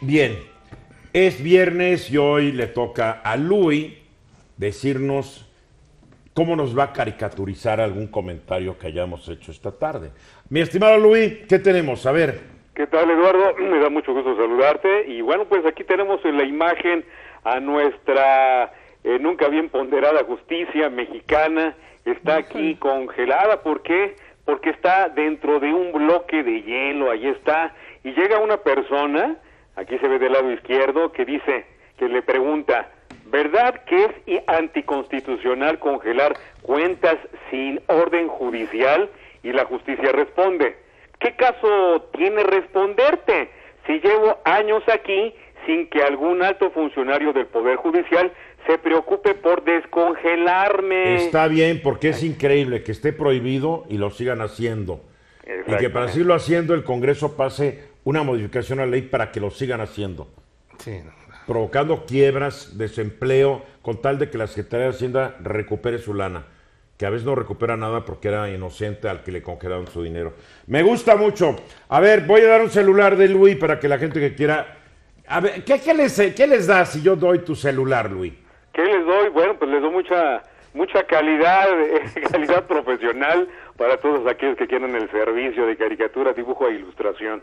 Bien, es viernes y hoy le toca a Luis decirnos cómo nos va a caricaturizar algún comentario que hayamos hecho esta tarde. Mi estimado Luis, ¿qué tenemos? A ver. ¿Qué tal, Eduardo? Me da mucho gusto saludarte. Y bueno, pues aquí tenemos en la imagen a nuestra eh, nunca bien ponderada justicia mexicana. Está aquí congelada. ¿Por qué? Porque está dentro de un bloque de hielo. Ahí está. Y llega una persona aquí se ve del lado izquierdo, que dice, que le pregunta, ¿verdad que es anticonstitucional congelar cuentas sin orden judicial? Y la justicia responde, ¿qué caso tiene responderte si llevo años aquí sin que algún alto funcionario del Poder Judicial se preocupe por descongelarme? Está bien, porque es increíble que esté prohibido y lo sigan haciendo. Y que para seguirlo haciendo el Congreso pase una modificación a la ley para que lo sigan haciendo. Provocando quiebras, desempleo, con tal de que la Secretaría de Hacienda recupere su lana, que a veces no recupera nada porque era inocente al que le congelaron su dinero. Me gusta mucho. A ver, voy a dar un celular de Luis para que la gente que quiera... A ver, ¿qué, les, qué les da si yo doy tu celular, Luis? ¿Qué les doy? Bueno, pues les doy mucha mucha calidad, eh, calidad profesional para todos aquellos que quieren el servicio de caricatura, dibujo e ilustración.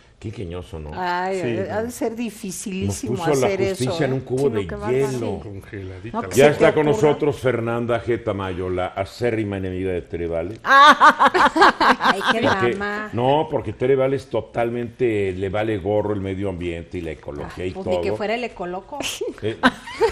Qué queñoso, ¿no? Ay, sí, ha de ser dificilísimo Nos puso la justicia en un cubo de hielo. ya está con nosotros Fernanda G. Tamayo, la acérrima enemiga de Tere Ay, qué porque, No, porque Tere es totalmente, le vale gorro el medio ambiente y la ecología y pues todo. Ni que fuera el ecoloco. Eh,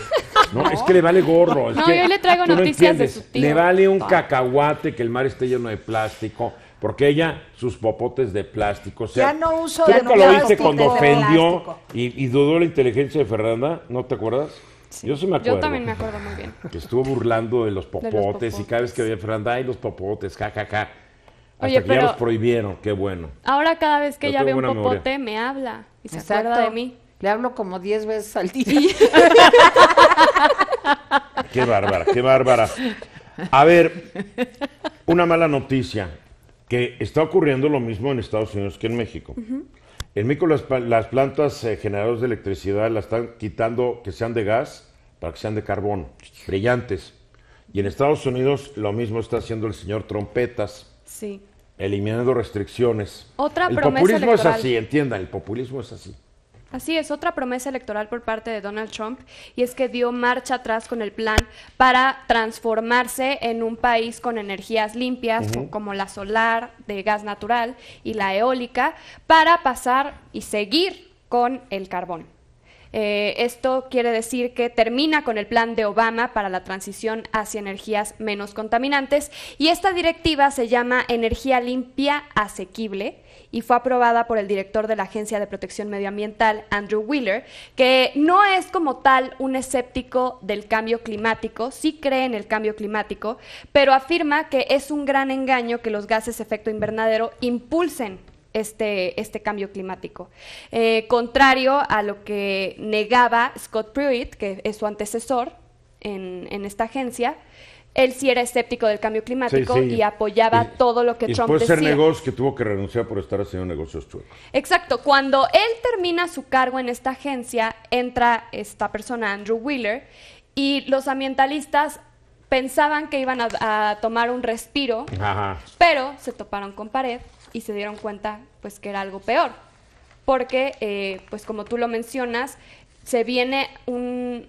no, es que le vale gorro. no, yo le traigo noticias de su tío. Le vale un cacahuate que el mar esté lleno de plástico porque ella, sus popotes de plástico. ya no uso Creo que lo viste cuando ofendió y, dudó la inteligencia de Fernanda, ¿no te acuerdas? Yo sí me acuerdo. Yo también me acuerdo muy bien. Que estuvo burlando de los popotes, y cada vez que veía a Fernanda, ay, los popotes, jajaja. Ja, ja. Hasta que ya los prohibieron, qué bueno. Ahora cada vez que ella ve un popote, me habla y se Exacto. de mí. Le hablo como 10 veces al día. qué bárbara, qué bárbara. A ver, una mala noticia que está ocurriendo lo mismo en Estados Unidos que en México. En México las, plantas eh, generadoras de electricidad las están quitando que sean de gas para que sean de carbón, brillantes. Y en Estados Unidos lo mismo está haciendo el señor Trompetas. Eliminando restricciones. Otra el populismo es así, entiendan, el populismo es así. Así es, otra promesa electoral por parte de Donald Trump y es que dio marcha atrás con el plan para transformarse en un país con energías limpias como la solar, de gas natural y la eólica para pasar y seguir con el carbón. Eh, esto quiere decir que termina con el plan de Obama para la transición hacia energías menos contaminantes y esta directiva se llama Energía Limpia Asequible y fue aprobada por el director de la Agencia de Protección Medioambiental, Andrew Wheeler, que no es como tal un escéptico del cambio climático, sí cree en el cambio climático, pero afirma que es un gran engaño que los gases efecto invernadero impulsen este, este, cambio climático. Eh, contrario a lo que negaba Scott Pruitt, que es su antecesor en, en esta agencia, él sí era escéptico del cambio climático y apoyaba todo lo que Trump decía. ser negocio que tuvo que renunciar por estar haciendo negocios chuecos. Exacto. Cuando él termina su cargo en esta agencia, entra esta persona, Andrew Wheeler, y los ambientalistas pensaban que iban a, tomar un respiro, pero se toparon con pared y se dieron cuenta pues que era algo peor. Porque, eh, pues como tú lo mencionas, se viene un,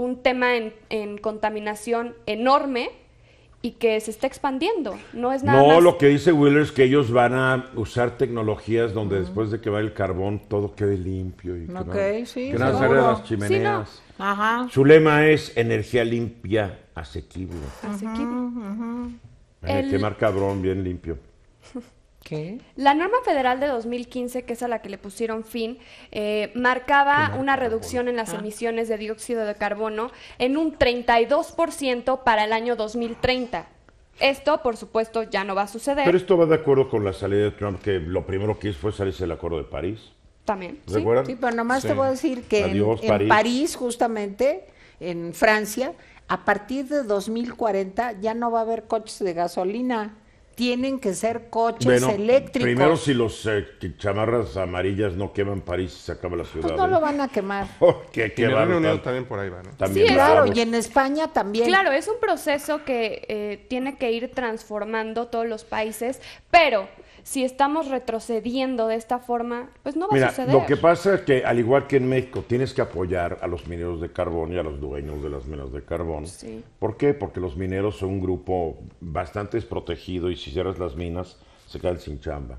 un tema en, contaminación enorme y que se está expandiendo. No es nada. No, lo que dice Wheeler es que ellos van a usar tecnologías donde después de que va el carbón todo quede limpio y que no, sí, que las chimeneas. Su lema es energía limpia, asequible. Asequible. quemar cabrón bien limpio. La norma federal de 2015, que es a la que le pusieron fin, eh, marcaba una reducción en las ah. emisiones de dióxido de carbono en un 32% para el año 2030. Esto, por supuesto, ya no va a suceder. Pero esto va de acuerdo con la salida de Trump, que lo primero que hizo fue salirse del Acuerdo de París. También. sí, pero nomás te voy a decir que París. en París, justamente, en Francia, a partir de 2040 ya no va a haber coches de gasolina tienen que ser coches eléctricos. Primero, si los eh, chamarras amarillas no queman París, se acaba la pues ciudad. Pues no ¿eh? lo van a quemar. Que oh, qué, también por ahí van. También claro, y en España también. Claro, es un proceso que eh, tiene que ir transformando todos los países, pero si estamos retrocediendo de esta forma, pues no va a suceder. Lo que pasa es que, al igual que en México, tienes que apoyar a los mineros de carbón y a los dueños de las minas de carbón. ¿Por qué? Porque los mineros son un grupo bastante desprotegido y si cierras las minas, se caen sin chamba.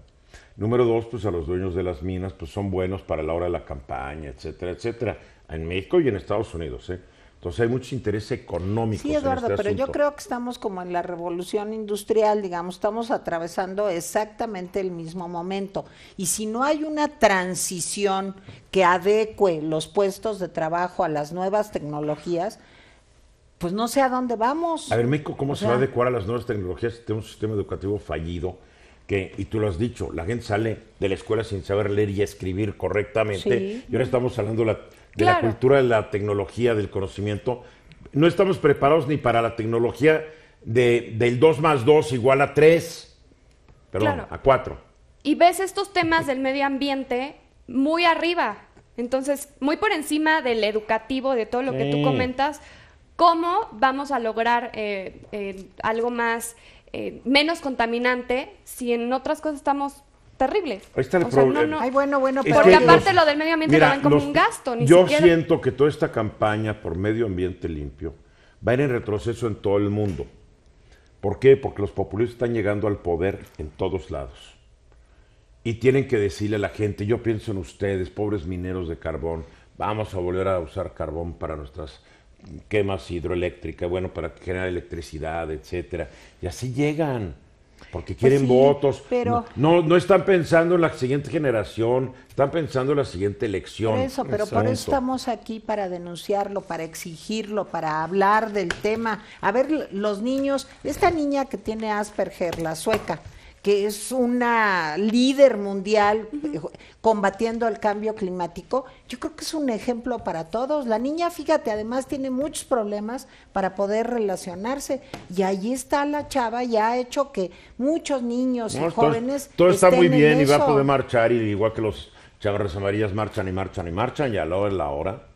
Número dos, pues a los dueños de las minas, pues son buenos para la hora de la campaña, etcétera, etcétera. En México y en Estados Unidos, ¿eh? Entonces hay mucho interés económico. Sí, este Eduardo, pero yo creo que estamos como en la revolución industrial, digamos, estamos atravesando exactamente el mismo momento. Y si no hay una transición que adecue los puestos de trabajo a las nuevas tecnologías, pues no sé a dónde vamos. A ver, México, ¿cómo se va a adecuar a las nuevas tecnologías si tenemos un sistema educativo fallido? Que, y tú lo has dicho, la gente sale de la escuela sin saber leer y escribir correctamente. Sí. Y ahora estamos hablando de la de la cultura, de la tecnología, del conocimiento. No estamos preparados ni para la tecnología de, del 2 más 2 igual a 3, perdón, a 4. Y ves estos temas del medio ambiente muy arriba, entonces, muy por encima del educativo, de todo lo que tú comentas, ¿cómo vamos a lograr eh, eh, algo más, eh, menos contaminante, si en otras cosas estamos terrible. Ahí está el problema. No, bueno, bueno, Porque aparte lo del medio ambiente lo como un gasto. yo siento que toda esta campaña por medio ambiente limpio va a ir en retroceso en todo el mundo. ¿Por qué? Porque los populistas están llegando al poder en todos lados. Y tienen que decirle a la gente, yo pienso en ustedes, pobres mineros de carbón, vamos a volver a usar carbón para nuestras quemas hidroeléctricas, bueno, para generar electricidad, etcétera. Y así llegan. Porque quieren pues votos. No, no, están pensando en la siguiente generación, están pensando en la siguiente elección. eso, pero por eso estamos aquí para denunciarlo, para exigirlo, para hablar del tema. A ver, los niños, esta niña que tiene Asperger, la sueca, que es una líder mundial eh, combatiendo el cambio climático, yo creo que es un ejemplo para todos. La niña, fíjate, además tiene muchos problemas para poder relacionarse y allí está la chava ya ha hecho que muchos niños y jóvenes... Todo, está muy bien y va a poder marchar y igual que los chavarras amarillas marchan y marchan y marchan y a es la hora.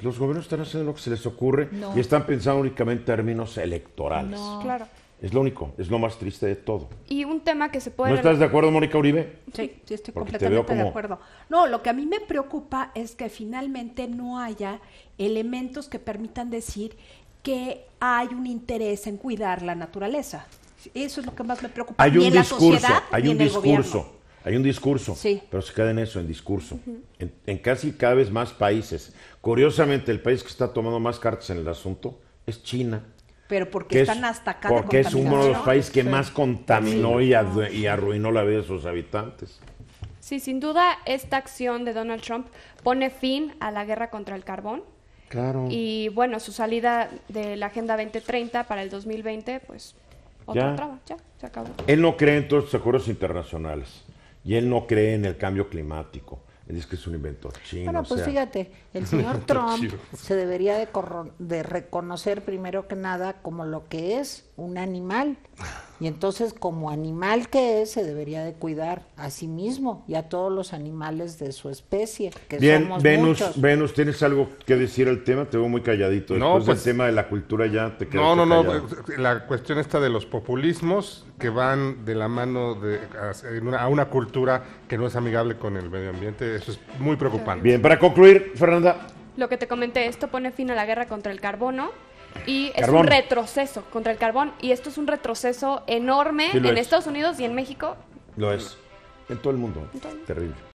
Los gobiernos están haciendo lo que se les ocurre y están pensando únicamente en términos electorales. Claro. Es lo único, es lo más triste de todo. Y un tema que se puede... ¿No estás de acuerdo, Mónica Uribe? Sí, estoy completamente de acuerdo. No, lo que a mí me preocupa es que finalmente no haya elementos que permitan decir que hay un interés en cuidar la naturaleza. Eso es lo que más me preocupa. Hay un discurso, hay un discurso, hay un discurso, sí. pero se queda en eso, en discurso. en, casi cada vez más países. Curiosamente, el país que está tomando más cartas en el asunto es China pero porque están hasta acá. Porque es uno de los países que más contaminó y, arruinó la vida de sus habitantes. Sí, sin duda esta acción de Donald Trump pone fin a la guerra contra el carbón. Claro. Y bueno, su salida de la Agenda 2030 para el 2020, pues otra ya, se acabó. Él no cree en todos los acuerdos internacionales y él no cree en el cambio climático es que es un inventor chino. Bueno, pues fíjate, el señor Trump se debería de, de reconocer primero que nada como lo que es un animal. Y entonces como animal que es, se debería de cuidar a sí mismo y a todos los animales de su especie. Que Bien, Venus, Venus, ¿tienes algo que decir al tema? Te veo muy calladito. Después no, del pues, tema de la cultura ya te No, no, no. Pues, eh, la cuestión está de los populismos que van de la mano de, a, una, cultura que no es amigable con el medio ambiente. Eso es muy preocupante. Bien, para concluir, Fernanda. Lo que te comenté, esto pone fin a la guerra contra el carbono y es un retroceso contra el carbón y esto es un retroceso enorme en Estados Unidos y en México. Lo es. En todo el mundo. Todo el mundo. Terrible.